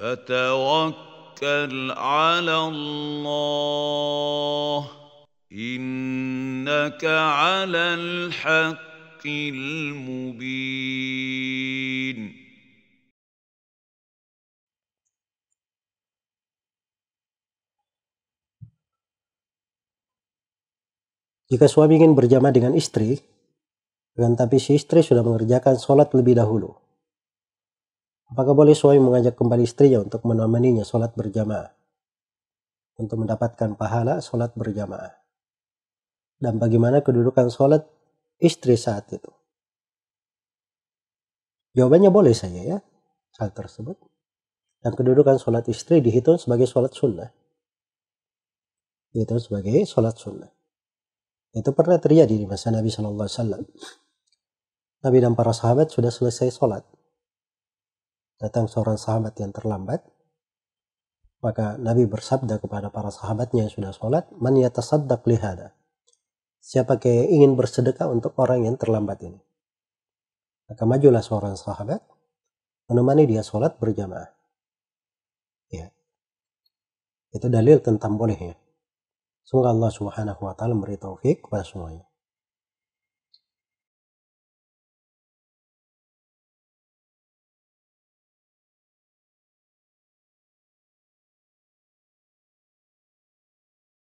فتوكل على الله إنك على الحق المبين Jika suami ingin berjamaah dengan istri, tapi si istri sudah mengerjakan sholat lebih dahulu, Apakah boleh suami mengajak kembali istrinya untuk menemaninya sholat berjamaah? Untuk mendapatkan pahala sholat berjamaah. Dan bagaimana kedudukan sholat istri saat itu? Jawabannya boleh saja ya hal tersebut. Dan kedudukan sholat istri dihitung sebagai sholat sunnah. Dihitung sebagai sholat sunnah. Itu pernah terjadi di masa Nabi saw. Nabi dan para sahabat sudah selesai sholat datang seorang sahabat yang terlambat, maka Nabi bersabda kepada para sahabatnya yang sudah sholat, man yatasaddaq lihada. Siapa yang ingin bersedekah untuk orang yang terlambat ini? Maka majulah seorang sahabat, menemani dia sholat berjamaah. Ya. Itu dalil tentang bolehnya. Semoga Allah subhanahu wa ta'ala memberi taufik kepada semuanya.